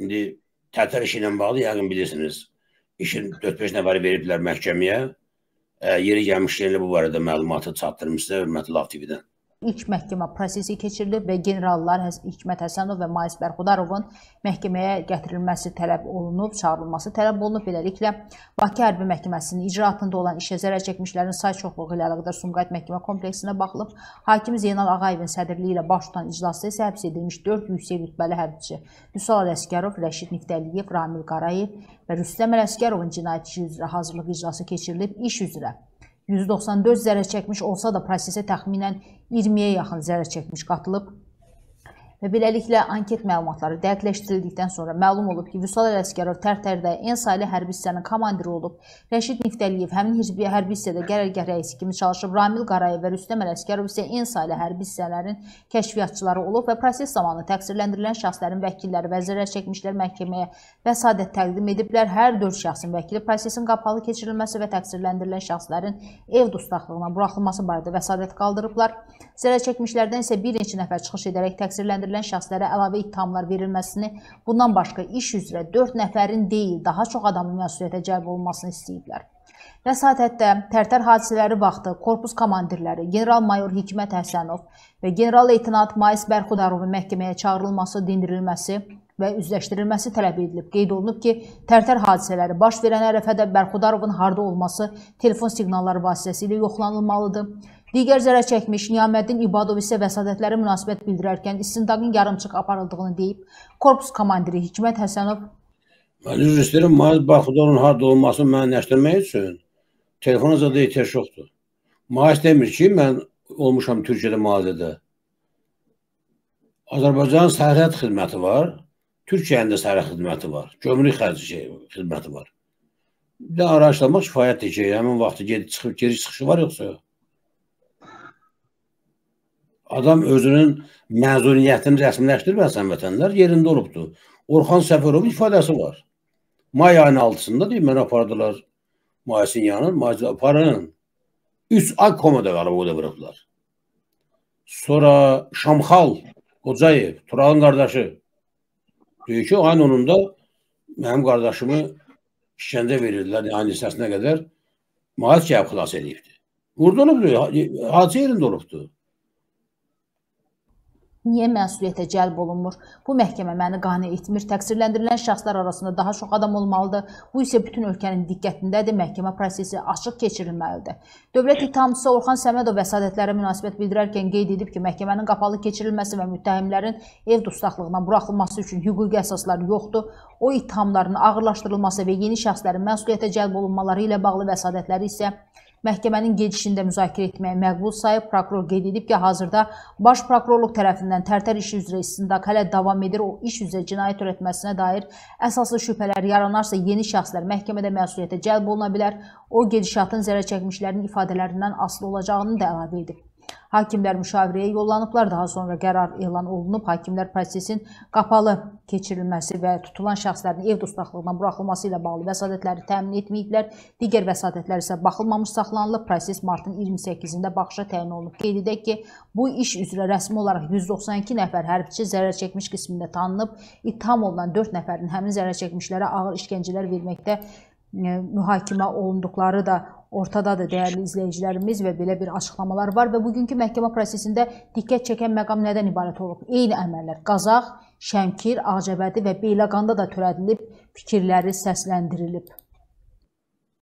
İndi Tərtər işi ilə bağlı yəqin bilirsiniz. İşin 4-5 nəfəri veriblər məhkəməyə. E, yeri gəlmişkən bu barədə məlumatı çatdırmışdı Hörmətli Laf TV-dən ilk məhkəmə prosesi keçirilib və generallar Hikmət Həsənov və Mais Bərxudarovun məhkəməyə gətirilməsi tələb olunub, çağırılması tələb olunub. Beləliklə, Bakı Hərbi Məhkəməsinin icraatında olan işə zərər çəkmişlərin say çoxluğu ilə əlaqədar Sumqayıt məhkəmə kompleksinə baxılıb. Hakim Zeynal Ağayevin sədrliyi ilə baş tutan iclasda isə həbs edilmiş 4 yüksək rütbəli hərbçi Vüsal Ələsgərov, Rəşid Niftəliyev, Ramil Qarayev və Rüstəm Ələsgərovun cinayət işi üzrə hazırlıq iclası keçirilib iş üzrə 194 zərər çəkmiş olsa da prosesə təxminən 20-yə yaxın zərər çəkmiş qatılıb. Və beləliklə anket məlumatları dəqiqləşdirildikdən sonra məlum olub ki, Vüsal Ələsgərov Tərtərdə en saylı hərbi hissənin komandiri olub. Rəşid Niftəliyev həmin hərbi, hərbi hissədə qərargah rəisi kimi çalışıb. Ramil Qarayev və Rüstəm Ələsgərov isə en saylı hərbi hissələrin kəşfiyyatçıları olub və proses zamanı təqsirləndirilən şəxslərin vəkilləri vəzirlər çəkmişlər məhkəməyə və sadət təqdim ediblər. Hər dörd şəxsin vəkili prosesin qapalı keçirilməsi və təqsirləndirilən şəxslərin ev dustaqlığına buraxılması barədə vəsadət qaldırıblar. Zərər çəkmişlərdən isə bir neçə nəfər çıxış edərək təqsirləndirilib götürülən şəxslərə əlavə ittihamlar verilməsini, bundan başqa iş üzrə 4 nəfərin deyil, daha çox adamın məsuliyyətə cəlb olunmasını istəyiblər. Vəsatətdə tərtər hadisələri vaxtı korpus komandirləri general-mayor Hikmət Həsənov və general-leytenant Mais Bərxudarovun məhkəməyə çağırılması, dindirilməsi və üzləşdirilməsi tələb edilib. Qeyd olunub ki, tərtər hadisələri baş verən ərəfədə Bərxudarovun harda olması telefon siqnalları vasitəsilə yoxlanılmalıdır. Digər zərər çəkmiş Niyaməddin İbadov isə vəsadətlərə münasibət bildirərkən istintaqın yarımçıq aparıldığını deyib, korpus komandiri Hikmət Həsənov Mən üzr istəyirəm, Mahir Baxudovun harda olmasını mənimləşdirmək üçün telefona zada ehtiyac yoxdur. Mahir demir ki, mən olmuşam Türkiyədə müalicədə. Azərbaycanın sərhəd xidməti var, Türkiyənin də sərhəd xidməti var, gömrük xidməti var. Bir də araşdırmaq kifayətdir ki, həmin vaxtı gedib çıxıb geri çıxışı var yoxsa yox. Adam özünün məzuniyyətini rəsmiləşdirməsən vətənlər yerində olubdur. Orxan Səfərov ifadəsi var. May ayının 6-sında deyim, mən apardılar Masinyanın, Masinyanın, paranın 3 ay komada qalıb o da bırıqdılar. Sonra Şamxal Qocayev, Turağın qardaşı deyir ki, ayın 10-unda mənim qardaşımı işgəncə verirdilər, yəni hissəsinə qədər Mahət Kəyab xilas edibdir. Burada olubdur, e, hadisə yerində olubdur. Niyə məsuliyyətə cəlb olunmur? Bu məhkəmə məni qane etmir. Təqsirləndirilən şəxslər arasında daha çox adam olmalıdır. Bu isə bütün ölkənin diqqətindədir. Məhkəmə prosesi açıq keçirilməlidir. Dövlət ittihamçısı Orxan Səmədov vəsadətlərə münasibət bildirərkən qeyd edib ki, məhkəmənin qapalı keçirilməsi və müttəhimlərin ev dustaqlığından buraxılması üçün hüquqi əsaslar yoxdur. O ittihamların ağırlaşdırılması və yeni şəxslərin məsuliyyətə cəlb olunmaları ilə bağlı vəsadətləri isə məhkəmənin gedişində müzakirə etməyə məqbul sayıb prokuror qeyd edib ki, hazırda baş prokurorluq tərəfindən tərtər işi üzrə istindak hələ davam edir. O iş üzrə cinayət törətməsinə dair əsaslı şübhələr yaranarsa, yeni şəxslər məhkəmədə məsuliyyətə cəlb oluna bilər. O gedişatın zərər çəkmişlərin ifadələrindən asılı olacağını da əlavə edib. Hakimlər müşavirəyə yollanıblar. Daha sonra qərar elan olunub. Hakimlər prosesin qapalı keçirilməsi və tutulan şəxslərin ev dustaqlığından buraxılması ilə bağlı vəsadətləri təmin etməyiblər. Digər vəsadətlər isə baxılmamış saxlanılıb. Proses martın 28-də baxışa təyin olunub. Qeyd edək ki, bu iş üzrə rəsmi olaraq 192 nəfər hərbçi zərər çəkmiş qismində tanınıb. İttiham olunan 4 nəfərin həmin zərər çəkmişlərə ağır işgəncələr verməkdə e, mühakimə olunduqları da ortadadır dəyərli izləyicilərimiz və belə bir açıqlamalar var və bugünkü məhkəmə prosesində diqqət çəkən məqam nədən ibarət olub? Eyni əməllər Qazax, Şəmkir, Ağcabədi və Beyləqanda da törədilib, fikirləri səsləndirilib.